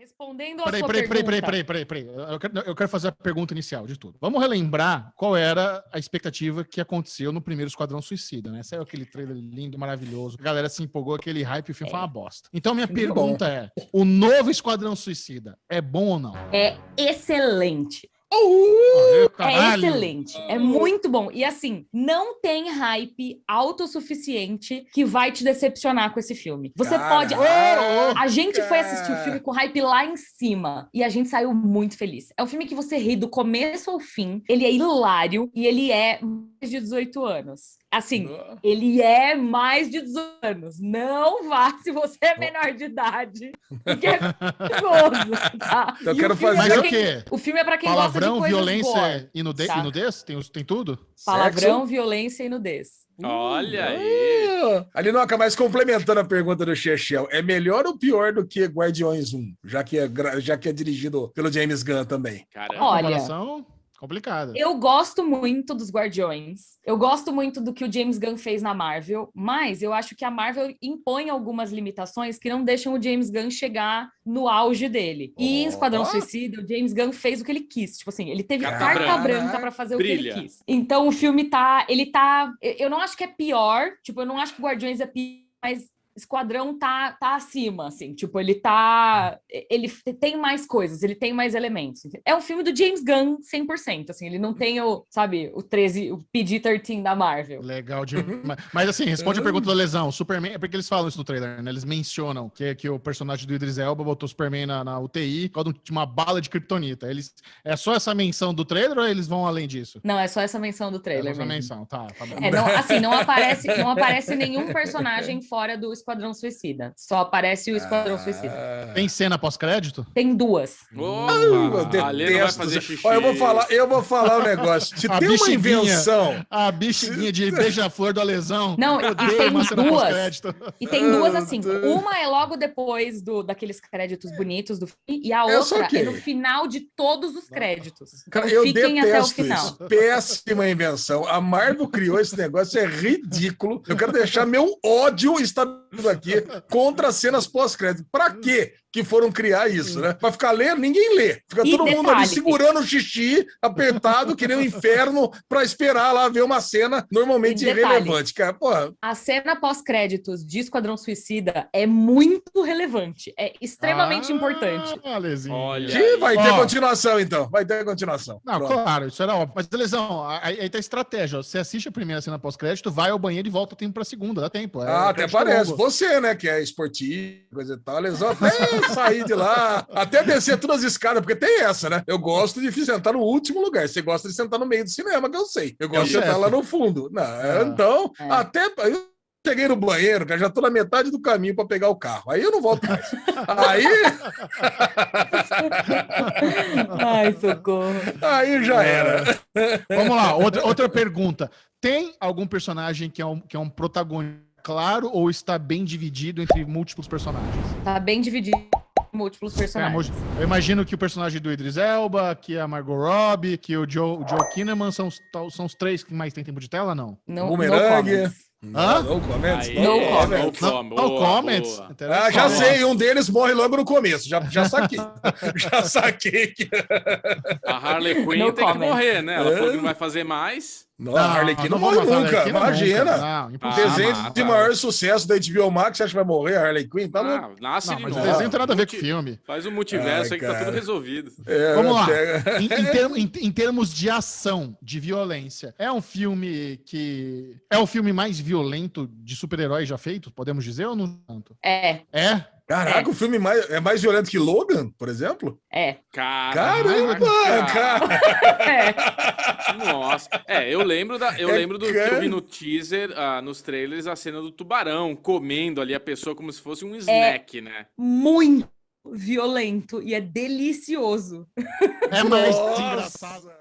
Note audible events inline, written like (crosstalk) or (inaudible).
respondendo a peraí, sua peraí, pergunta. Peraí, peraí, peraí, peraí, peraí. Eu quero, eu quero fazer a pergunta inicial de tudo. Vamos relembrar qual era a expectativa que aconteceu no primeiro Esquadrão Suicida, né? Saiu aquele trailer lindo, maravilhoso. A galera se empolgou, aquele hype, o filme é. foi uma bosta. Então, minha pergunta é: o novo Esquadrão Suicida é bom ou não? É excelente. Uh! é excelente, é muito bom. E assim, não tem hype autossuficiente que vai te decepcionar com esse filme. Você pode. É a gente foi assistir o filme com hype lá em cima e a gente saiu muito feliz. É um filme que você ri do começo ao fim, ele é hilário e ele é de 18 anos. Assim, oh. ele é mais de 18 anos. Não vá (laughs) se você é menor de idade, porque é perigoso, tá? (laughs) Eu e quero é fazer. o quê? O filme é para quem Palavrão, gosta de violência e nudez, tá? nudez? Tem, tem tudo? Palavrão, Sexo? violência e nudez. Olha uh, aí. Alinoca, mas complementando a pergunta do Chechel, é melhor ou pior do que Guardiões 1, já que é, já que é dirigido pelo James Gunn também? Caramba. Olha, comparação... Complicado. Eu gosto muito dos Guardiões. Eu gosto muito do que o James Gunn fez na Marvel, mas eu acho que a Marvel impõe algumas limitações que não deixam o James Gunn chegar no auge dele. Oh. E em Esquadrão Suicida, o James Gunn fez o que ele quis. Tipo assim, ele teve carta branca para fazer Brilha. o que ele quis. Então o filme tá, ele tá, eu não acho que é pior, tipo, eu não acho que Guardiões é pior mas Esquadrão tá, tá acima, assim, tipo, ele tá. Ele tem mais coisas, ele tem mais elementos. É um filme do James Gunn 100%, assim, ele não tem o, sabe, o 13, o PG-13 da Marvel. Legal, mas, mas assim, responde a pergunta da lesão. Superman, é porque eles falam isso no trailer, né? Eles mencionam que, que o personagem do Idris Elba botou Superman na, na UTI por causa de uma bala de kryptonita. Eles, é só essa menção do trailer ou eles vão além disso? Não, é só essa menção do trailer. É só essa menção, tá, tá bom. É, não, assim, não (laughs) aparece, não aparece nenhum personagem fora do Esquadrão Suicida. Só aparece o Esquadrão ah. Suicida. Tem cena pós-crédito? Tem duas. Oh, ah, eu detesto. eu vou falar, eu vou falar um negócio. Se tem uma invenção. A bichinha de beija-flor do Alesão. Não, eu e tem duas. E tem duas ah, assim. Uma é logo depois do, daqueles créditos bonitos do filme, e a outra é no final de todos os créditos. Então, eu fiquem até o final. Isso. Péssima invenção. A Marvel criou esse negócio, é ridículo. Eu quero deixar meu ódio estabelecido tudo aqui contra cenas pós-crédito. Para quê? que foram criar isso, Sim. né? Pra ficar lendo, ninguém lê. Fica e todo detalhe. mundo ali segurando o xixi, apertado, que nem um (laughs) inferno, pra esperar lá ver uma cena normalmente irrelevante. Cara, porra. A cena pós-créditos de Esquadrão Suicida é muito relevante. É extremamente ah, importante. Lezinho. Olha. Que vai ter continuação, então. Vai ter continuação. Não, Pronto. claro, isso era óbvio. Mas, Lesão, aí, aí tá a estratégia. Você assiste a primeira cena pós-crédito, vai ao banheiro e volta tempo pra segunda. Dá tempo. É, ah, até parece. Longo. Você, né, que é esportivo, coisa e tal. Lesão (laughs) até sair de lá, até descer todas as escadas, porque tem essa, né? Eu gosto de sentar no último lugar. Você gosta de sentar no meio do cinema, que eu sei. Eu gosto é de sentar lá no fundo. Não, é, ah, então, é. até. Cheguei no banheiro, cara, já tô na metade do caminho para pegar o carro. Aí eu não volto mais. Aí. (laughs) Ai, socorro. Aí já é. era. Vamos lá, outra, outra pergunta. Tem algum personagem que é um, que é um protagonista? claro ou está bem dividido entre múltiplos personagens? Está bem dividido entre múltiplos é, personagens. É, eu imagino que o personagem do Idris Elba, que é a Margot Robbie, que o Joe, o Joe Kinnaman são, são os três que mais têm tempo de tela, não? Não, Boomerang. Não hum. Hã? No comments? Aí, no é, comments. No, no comments. Ah, já sei, um deles morre logo no começo. Já, já saquei. (laughs) já saquei. Que... a Harley Quinn tem comments. que morrer, né? Ela falou que não é. vai fazer mais. Não, não Arlequina não, morre nunca. Imagina. desenho ah, de tá. maior sucesso da HBO Max, você acha que vai morrer a Harley Quinn? Tá ah, nasce não, mas novo. o desenho não tem nada a ver com o filme. Faz um multiverso Ai, aí que tá tudo resolvido. É, Vamos lá. Em, em, (laughs) em, em, termos de ação, de violência, é um filme que... É o filme mais violento de super heróis já feito, podemos dizer, ou não tanto? É. É? Caraca, é. o filme mais, é mais violento que Logan, por exemplo? É. Caramba, cara! É. (laughs) Nossa. É, eu lembro, da, eu é lembro do que eu vi no teaser, ah, nos trailers, a cena do tubarão comendo ali a pessoa como se fosse um é snack, né? Muito violento e é delicioso. É mais engraçado.